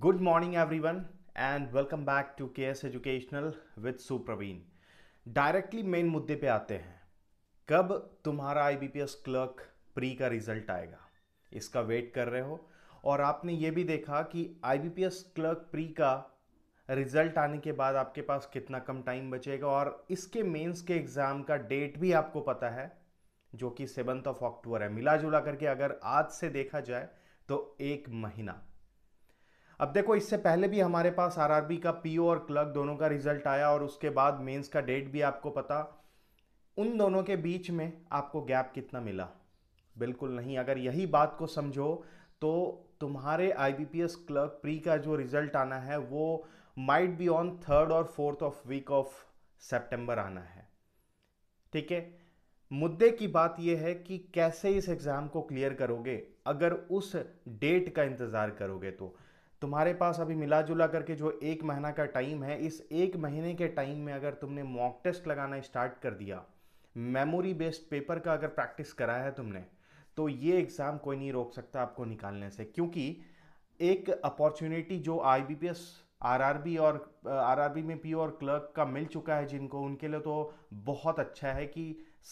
good morning everyone and welcome back to K S educational with Supraveen directly मेन मुद्दे पे आते हैं कब तुम्हारा I B P S clerk pre का रिजल्ट आएगा इसका वेट कर रहे हो और आपने ये भी देखा कि I B P S clerk pre का रिजल्ट आने के बाद आपके पास कितना कम टाइम बचेगा और इसके मेंस के एग्ज़ाम का डेट भी आपको पता है जो कि सेवन्थ ऑफ अक्टूबर है मिला जुला करके अगर आज से देखा जाए तो एक महीना अब देखो इससे पहले भी हमारे पास आरआरबी का पीओ और क्लर्क दोनों का रिजल्ट आया और उसके बाद मेंस का डेट भी आपको पता उन दोनों के बीच में आपको गैप कितना मिला बिल्कुल नहीं अगर यही बात को समझो तो तुम्हारे आईबीपीएस क्लर्क प्री का जो रिजल्ट आना है वो माइट बी ऑन थर्ड और fourth of week of September आना है ठीक है मुद्दे की बात यह है कि कैसे इस एग्ज़ाम को क्लियर करोगे अगर उस डेट का इंतज़ार करोगे तो तुम्हारे पास अभी मिला जुला करके जो एक महीना का टाइम है इस एक महीने के टाइम में अगर तुमने मॉक टेस्ट लगाना स्टार्ट कर दिया मेमोरी बेस्ड पेपर का अगर प्रैक्टिस करा है तुमने तो ये एग्ज़ाम कोई नहीं रोक सकता आपको निकालने से क्योंकि एक अपॉर्चुनिटी जो I B P S RRB और आरआरबी में पीओ और क्लर्क का मिल चुका है जिनको उनके लिए तो बहुत अच्छा है कि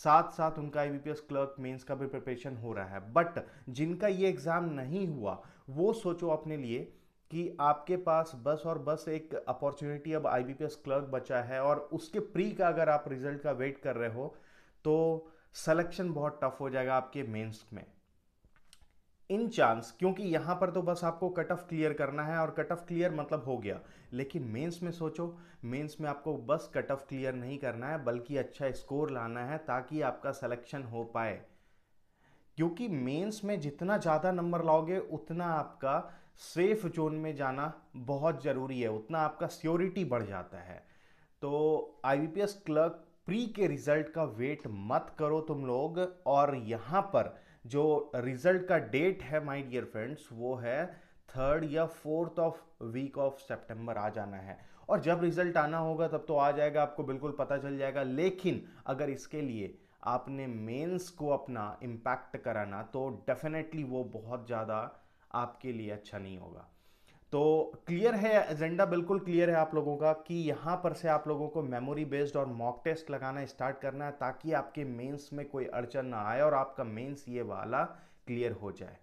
साथ साथ उनका एस क्लर्क मेंस का भी प्रिपरेशन हो रहा है बट जिनका ये एग्ज़ाम नहीं हुआ वो सोचो अपने लिए कि आपके पास बस और बस एक अपॉर्चुनिटी अब आईबीपीएस क्लर्क बचा है और उसके प्री का अगर आप रिजल्ट का वेट कर रहे हो तो सिलेक्शन बहुत टफ हो जाएगा आपके मेंस में इन चांस क्योंकि यहां पर तो बस आपको कट ऑफ क्लियर करना है और कट ऑफ क्लियर मतलब हो गया लेकिन मेंस में सोचो मेंस में आपको बस कट ऑफ क्लियर नहीं करना है बल्कि अच्छा स्कोर लाना है ताकि आपका सिलेक्शन हो पाए क्योंकि मेंस में जितना ज़्यादा नंबर लाओगे उतना आपका सेफ जोन में जाना बहुत ज़रूरी है उतना आपका सियोरिटी बढ़ जाता है तो आई क्लर्क प्री के रिज़ल्ट का वेट मत करो तुम लोग और यहाँ पर जो रिज़ल्ट का डेट है माय डियर फ्रेंड्स वो है थर्ड या फोर्थ ऑफ वीक ऑफ सितंबर आ जाना है और जब रिज़ल्ट आना होगा तब तो आ जाएगा आपको बिल्कुल पता चल जाएगा लेकिन अगर इसके लिए आपने मेंस को अपना इम्पैक्ट कराना तो डेफिनेटली वो बहुत ज़्यादा आपके लिए अच्छा नहीं होगा तो क्लियर है एजेंडा बिल्कुल क्लियर है आप लोगों का कि यहाँ पर से आप लोगों को मेमोरी बेस्ड और मॉक टेस्ट लगाना स्टार्ट करना है ताकि आपके मेंस में कोई अड़चन ना आए और आपका मेंस ये वाला क्लियर हो जाए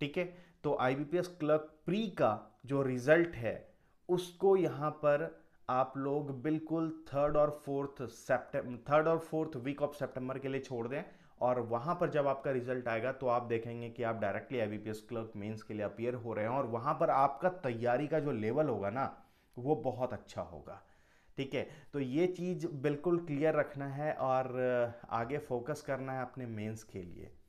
ठीक है तो आईबीपीएस क्लर्क प्री का जो रिजल्ट है उसको यहाँ पर आप लोग बिल्कुल थर्ड और फोर्थ सेप्टेम्बर थर्ड और फोर्थ वीक ऑफ सेप्टेम्बर के लिए छोड़ दें और वहाँ पर जब आपका रिजल्ट आएगा तो आप देखेंगे कि आप डायरेक्टली आई क्लर्क मेंस के लिए अपियर हो रहे हैं और वहाँ पर आपका तैयारी का जो लेवल होगा ना वो बहुत अच्छा होगा ठीक है तो ये चीज़ बिल्कुल क्लियर रखना है और आगे फोकस करना है अपने मेंस के लिए